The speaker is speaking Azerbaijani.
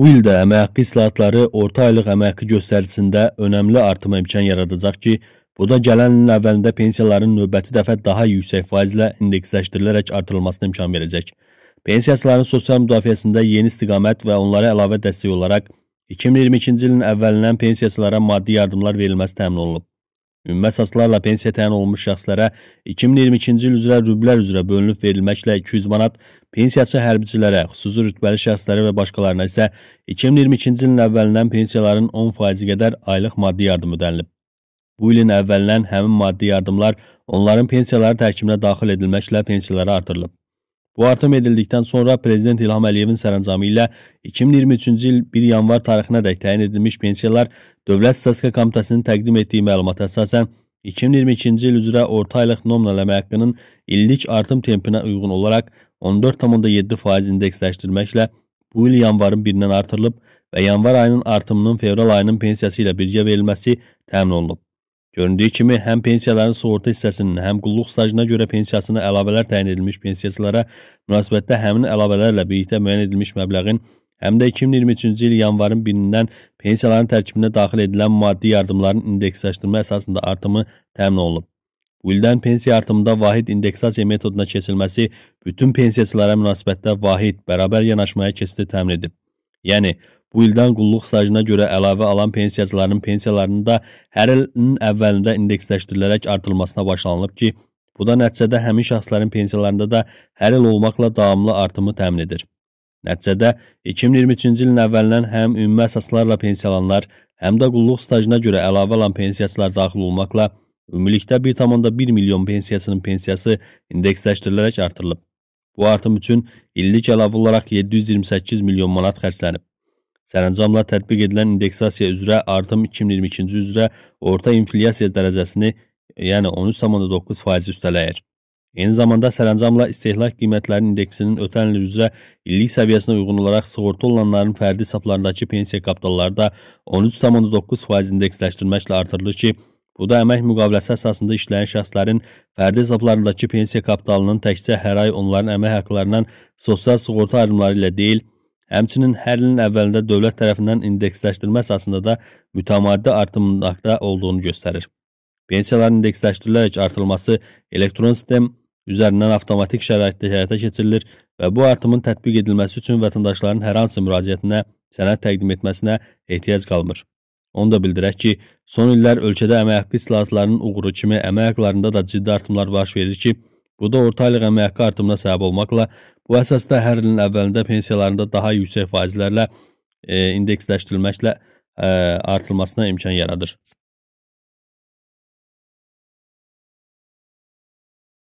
Bu ildə əmək haqqı islahatları orta aylıq əmək haqqı göstəricisində önəmli artıma imkan yaradacaq ki, bu da gələn ilin əvvəlində pensiyaların növbəti dəfə daha yüksək faizlə indeksləşdirilərək artırılmasına imkan verəcək. Pensiyacıların sosial müdafiəsində yeni istiqamət və onlara əlavə dəstək olaraq 2022-ci ilin əvvəlindən pensiyacılara maddi yardımlar verilməsi təmin olunub. Ümumi əsaslarla pensiya təyin olunmuş şəxslərə 2022-ci il üzrə rüblər üzrə bölünüb verilməklə 200 manat, pensiyaçı hərbiçilərə, xüsusi rütbəli şəxslərə və başqalarına isə 2022-ci ilin əvvəlindən pensiyaların 10% qədər aylıq maddi yardım ödənilib. Bu ilin əvvəlindən həmin maddi yardımlar onların pensiyaları tərkibinə daxil edilməklə pensiyaları artırılıb. Bu artım edildikdən sonra prezident İlham Əliyevin sərəncamı ilə 2023-cü il 1 yanvar tarixinədək təyin edilmiş pensiyalar Dövlət Statistika Komitəsinin təqdim etdiyi məlumata əsasən 2022-ci il üzrə orta aylıq nominal əmək haqqının illik artım tempinə uyğun olaraq 14,7% indeksləşdirməklə bu il yanvarın 1-dən artırılıb və yanvar ayının artımının fevral ayının pensiyası ilə birgə verilməsi təmin olunub. Göründüyü kimi, həm pensiyaların sığorta hissəsinin, həm qulluq stajına görə pensiyasına əlavələr təyin edilmiş pensiyaçılara münasibətdə həmin əlavələrlə birlikdə müəyyən edilmiş məbləğin həm də 2023-cü il yanvarın 1-dən pensiyaların tərkibinə daxil edilən maddi yardımların indeksləşdirmə əsasında artımı təmin olunub. Bu ildən pensiya artımında vahid indeksasiya metoduna keçilməsi bütün pensiyacılara münasibətdə vahid, bərabər yanaşmaya keçidi təmin edib. Yəni bu ildən qulluq stajına görə əlavə alan pensiyacıların pensiyalarını da hər ilin əvvəlində indeksləşdirilərək artırılmasına başlanılıb ki, bu da nəticədə həmin şəxslərin pensiyalarında da hər il olmaqla davamlı artımı təmin edir. Nəticədə 2023-cü ilin əvvəlindən həm ümumi əsaslarla pensiyalananlar, həm də qulluq stajına görə əlavə alan pensiyacılar daxil olmaqla ümumilikdə 1,1 milyon pensiyasının pensiyası indeksləşdirilərək artırılıb. Bu artım üçün illik əlavə olaraq 728 milyon manat xərclənib. Sərəncamla tətbiq edilən indeksasiya üzrə artım 2022-ci üzrə orta inflyasiya dərəcəsini, yəni 13,9% üstələyir. Eyni zamanda sərəncamla istehlak qiymətlərinin indeksinin ötən il üzrə illik səviyyəsinə uyğun olaraq sığorta olunanların fərdi hesablarındakı pensiya kapitalları da 13,9% indeksləşdirməklə artırılır ki, Burada əmək müqaviləsi əsasında işləyən şəxslərin fərdi hesablarındakı pensiya kapitalının təkcə hər ay onların əmək haqqlarından sosial sığorta ayrımları ilə deyil, həmçinin hər ilin əvvəlində dövlət tərəfindən indeksləşdirmə əsasında da mütəmadi artımın haqda olduğunu göstərir. Pensiyaların indeksləşdirilərək artırılması elektron sistem üzərindən avtomatik şəraitdə həyata keçirilir və bu artımın tətbiq edilməsi üçün vətəndaşların hər hansı müraciətinə sənəd təqdim etməsinə ehtiyac qalmır. Onu da bildirək ki, son illər ölkədə əmək haqqı islahatlarının uğuru kimi əmək haqlarında da ciddi artımlar baş verir ki, bu da orta aylıq əmək haqqı artımına səbəb olmaqla bu əsasda hər ilin əvvəlində pensiyalarında daha yüksək faizlərlə e, indeksləşdirilməklə e, artılmasına imkan yaradır.